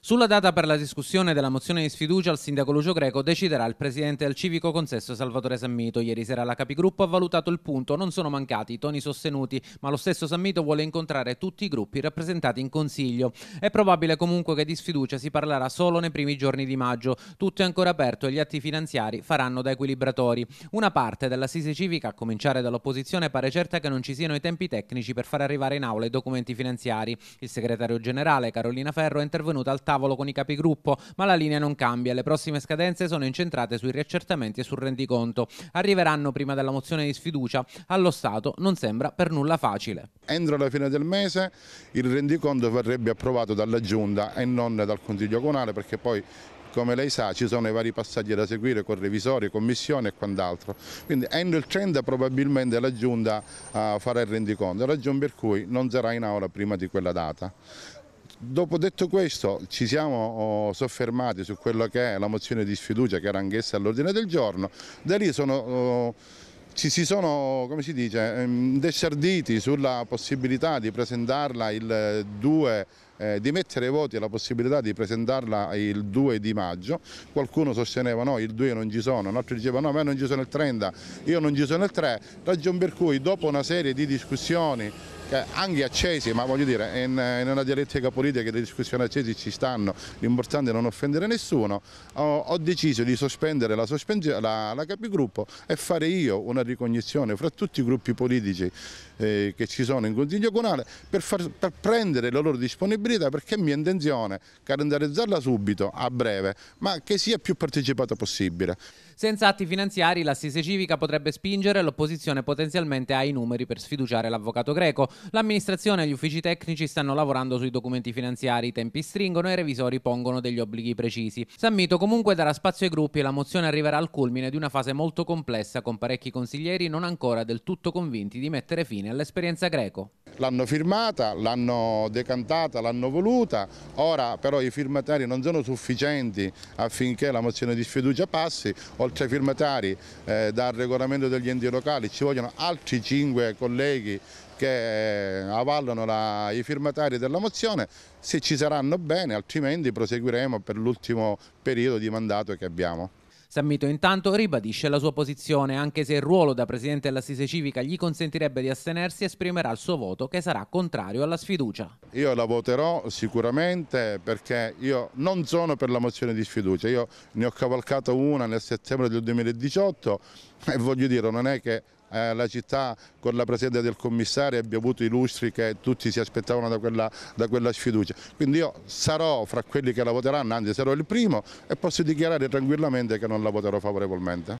Sulla data per la discussione della mozione di sfiducia al sindaco Lucio Greco deciderà il presidente del civico consesso Salvatore Sammito. Ieri sera la capigruppo ha valutato il punto, non sono mancati i toni sostenuti, ma lo stesso Sammito vuole incontrare tutti i gruppi rappresentati in consiglio. È probabile comunque che di sfiducia si parlerà solo nei primi giorni di maggio. Tutto è ancora aperto e gli atti finanziari faranno da equilibratori. Una parte dell'assise civica, a cominciare dall'opposizione, pare certa che non ci siano i tempi tecnici per far arrivare in aula i documenti finanziari. Il segretario generale Carolina Ferro è intervenuta al tavolo con i capigruppo, ma la linea non cambia. Le prossime scadenze sono incentrate sui riaccertamenti e sul rendiconto. Arriveranno prima della mozione di sfiducia. Allo Stato non sembra per nulla facile. Entro la fine del mese il rendiconto verrebbe approvato dalla Giunta e non dal Consiglio Comunale perché poi come lei sa ci sono i vari passaggi da seguire con revisori, commissioni e quant'altro. Quindi entro il 30 probabilmente la Giunta uh, farà il rendiconto, ragion per cui non sarà in aula prima di quella data. Dopo detto questo ci siamo oh, soffermati su quella che è la mozione di sfiducia che era anch'essa all'ordine del giorno, da lì sono, oh, ci si sono come si dice, ehm, desciarditi sulla possibilità di presentarla il 2 eh, di mettere ai voti la possibilità di presentarla il 2 di maggio, qualcuno sosteneva no il 2 non ci sono, un altro diceva no ma non ci sono il 30, io non ci sono il 3, ragion per cui dopo una serie di discussioni anche accesi, ma voglio dire, in, in una dialettica politica che le discussioni accesi ci stanno, l'importante è non offendere nessuno, ho, ho deciso di sospendere la, la, la, capigruppo e fare io una ricognizione fra tutti i gruppi politici eh, che ci sono in Consiglio Comunale per, far, per prendere la loro disponibilità perché è mia intenzione calendarizzarla subito, a breve, ma che sia più partecipata possibile. Senza atti finanziari, l'assise civica potrebbe spingere l'opposizione potenzialmente ai numeri per sfiduciare l'avvocato greco. L'amministrazione e gli uffici tecnici stanno lavorando sui documenti finanziari, i tempi stringono e i revisori pongono degli obblighi precisi. Sammito comunque darà spazio ai gruppi e la mozione arriverà al culmine di una fase molto complessa con parecchi consiglieri non ancora del tutto convinti di mettere fine all'esperienza greco l'hanno firmata, l'hanno decantata, l'hanno voluta, ora però i firmatari non sono sufficienti affinché la mozione di sfiducia passi, oltre ai firmatari eh, dal regolamento degli enti locali ci vogliono altri cinque colleghi che eh, avallano la, i firmatari della mozione, se ci saranno bene, altrimenti proseguiremo per l'ultimo periodo di mandato che abbiamo. Sammito intanto ribadisce la sua posizione, anche se il ruolo da presidente dell'assise civica gli consentirebbe di astenersi, esprimerà il suo voto che sarà contrario alla sfiducia. Io la voterò sicuramente perché io non sono per la mozione di sfiducia, io ne ho cavalcata una nel settembre del 2018 e voglio dire non è che eh, la città con la presenza del commissario abbia avuto i lustri che tutti si aspettavano da quella, da quella sfiducia. Quindi io sarò fra quelli che la voteranno, anzi sarò il primo e posso dichiarare tranquillamente che non la voterò favorevolmente.